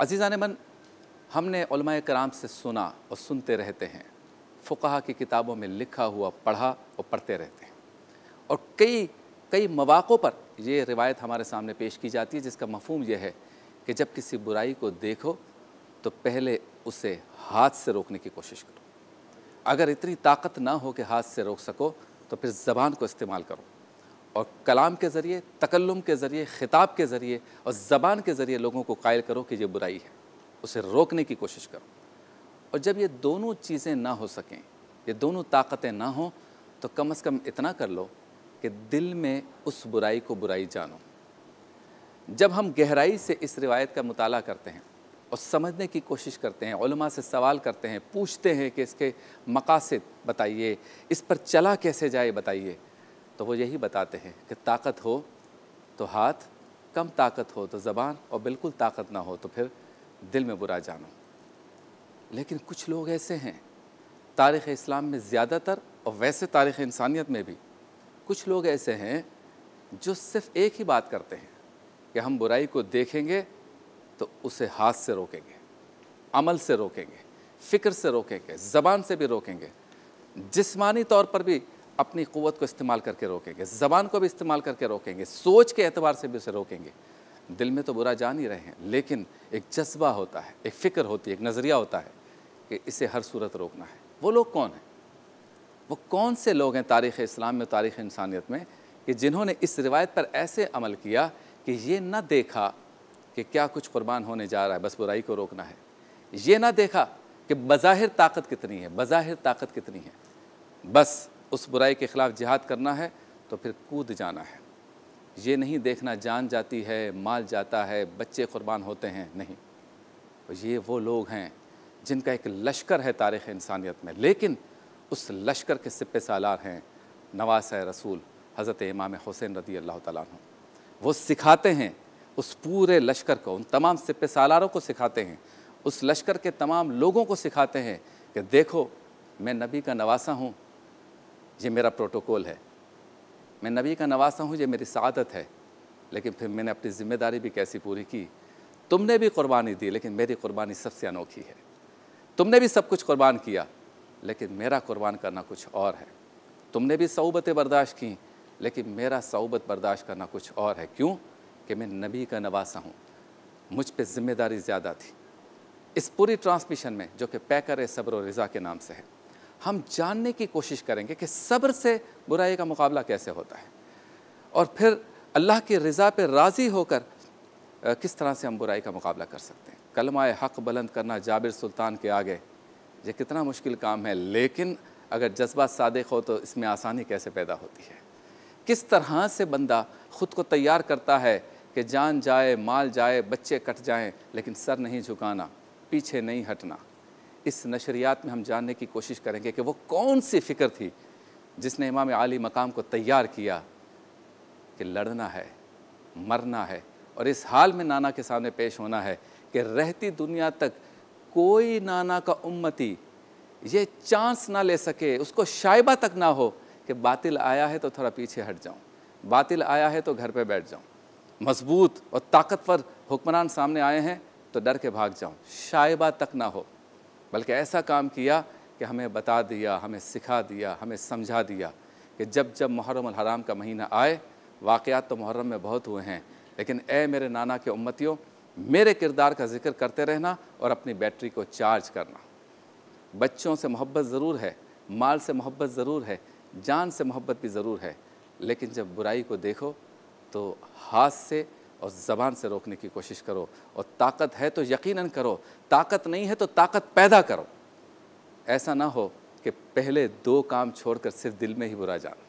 अजीज़ा मन हमने कराम से सुना और सुनते रहते हैं फ़ुकाहा की किताबों में लिखा हुआ पढ़ा और पढ़ते रहते हैं और कई कई मौाक़ों पर ये रिवायत हमारे सामने पेश की जाती है जिसका मफहम यह है कि जब किसी बुराई को देखो तो पहले उसे हाथ से रोकने की कोशिश करो अगर इतनी ताकत ना हो कि हाथ से रोक सको तो फिर ज़बान को इस्तेमाल करो और कलाम के ज़रिए तकल्लुम के ज़रिए ख़िताब के ज़रिए और ज़बान के ज़रिए लोगों को कायल करो कि ये बुराई है उसे रोकने की कोशिश करो और जब ये दोनों चीज़ें ना हो सकें ये दोनों ताकतें ना हों तो कम अज़ कम इतना कर लो कि दिल में उस बुराई को बुराई जानो जब हम गहराई से इस रिवायत का मताल करते हैं और समझने की कोशिश करते हैं से सवाल करते हैं पूछते हैं कि इसके मकासद बताइए इस पर चला कैसे जाए बताइए तो वो यही बताते हैं कि ताकत हो तो हाथ कम ताकत हो तो ज़बान और बिल्कुल ताकत ना हो तो फिर दिल में बुरा जानो लेकिन कुछ लोग ऐसे हैं तारीख़ इस्लाम में ज़्यादातर और वैसे तारीख़ इंसानियत में भी कुछ लोग ऐसे हैं जो सिर्फ एक ही बात करते हैं कि हम बुराई को देखेंगे तो उसे हाथ से रोकेंगे अमल से रोकेंगे फ़िक्र से रोकेंगे ज़बान से भी रोकेंगे जिस्मानी तौर पर भी अपनी क़वत को इस्तेमाल करके रोकेंगे ज़बान को भी इस्तेमाल करके रोकेंगे सोच के एतबार से भी उसे रोकेंगे दिल में तो बुरा जान ही रहे हैं लेकिन एक जज्बा होता है एक फ़िक्र होती है एक नज़रिया होता है कि इसे हर सूरत रोकना है वो लोग कौन हैं वो कौन से लोग हैं तारीख़ इस्लाम में तारीख़ इंसानियत में कि जिन्होंने इस रिवायत पर ऐसे अमल किया कि ये ना देखा कि क्या कुछ कुर्बान होने जा रहा है बस बुराई को रोकना है ये ना देखा कि बज़ाहिर ताकत कितनी है बज़ाहिर ताकत कितनी है बस उस बुराई के ख़िलाफ़ जिहाद करना है तो फिर कूद जाना है ये नहीं देखना जान जाती है माल जाता है बच्चे क़ुरबान होते हैं नहीं ये वो लोग हैं जिनका एक लश्कर है तारीख़ इंसानियत में लेकिन उस लश्कर के सिप सालार हैं नवास रसूल हज़रत इमाम हुसैन रदी अल्लाह तु वो सिखाते हैं उस पूरे लश्कर को उन तमाम सिप सालारों को सिखाते हैं उस लश्कर के तमाम लोगों को सिखाते हैं कि देखो मैं नबी का नवासा हूँ ये मेरा प्रोटोकॉल है मैं नबी का नवासा हूँ ये मेरी सादत है लेकिन फिर मैंने अपनी ज़िम्मेदारी भी कैसी पूरी की तुमने भी कुर्बानी दी लेकिन मेरी कुर्बानी सबसे अनोखी है तुमने भी सब कुछ कुर्बान किया लेकिन मेरा कुर्बान करना कुछ और है तुमने भी सऊबतें बर्दाश्त की लेकिन मेरा सऊबत बर्दाश्त करना कुछ और है क्यों कि मैं नबी का नवासा हूँ मुझ पर जिम्मेदारी ज़्यादा थी इस पूरी ट्रांसमिशन में जो कि पैकर सब्र रज़ा के नाम से है हम जानने की कोशिश करेंगे कि सब्र से बुराई का मुकाबला कैसे होता है और फिर अल्लाह की रज़ा पर राज़ी होकर किस तरह से हम बुराई का मुकाबला कर सकते हैं कलमाए हक़ बुलंद करना जाबिर सुल्तान के आगे ये कितना मुश्किल काम है लेकिन अगर जज्बा सादक हो तो इसमें आसानी कैसे पैदा होती है किस तरह से बंदा ख़ुद को तैयार करता है कि जान जाए माल जाए बच्चे कट जाएं लेकिन सर नहीं झुकाना पीछे नहीं हटना इस नशरियात में हम जानने की कोशिश करेंगे कि वो कौन सी फ़िक्र थी जिसने इमाम आली मकाम को तैयार किया कि लड़ना है मरना है और इस हाल में नाना के सामने पेश होना है कि रहती दुनिया तक कोई नाना का उम्मती ये चांस ना ले सके उसको शाइबा तक ना हो कि बातिल आया है तो थोड़ा पीछे हट जाऊं बातिल आया है तो घर पे बैठ जाऊं मजबूत और ताकतवर हुक्मरान सामने आए हैं तो डर के भाग जाऊं शाइबा तक ना हो बल्कि ऐसा काम किया कि हमें बता दिया हमें सिखा दिया हमें समझा दिया कि जब जब मुहर्रम हराम का महीना आए वाक़ात तो मुहर्रम में बहुत हुए हैं लेकिन ए मेरे नाना के उम्मतियों मेरे किरदार का जिक्र करते रहना और अपनी बैटरी को चार्ज करना बच्चों से मोहब्बत ज़रूर है माल से मोहब्बत ज़रूर है जान से मोहब्बत भी ज़रूर है लेकिन जब बुराई को देखो तो हाथ से और ज़बान से रोकने की कोशिश करो और ताकत है तो यकीनन करो ताकत नहीं है तो ताकत पैदा करो ऐसा ना हो कि पहले दो काम छोड़कर सिर्फ दिल में ही बुरा जाना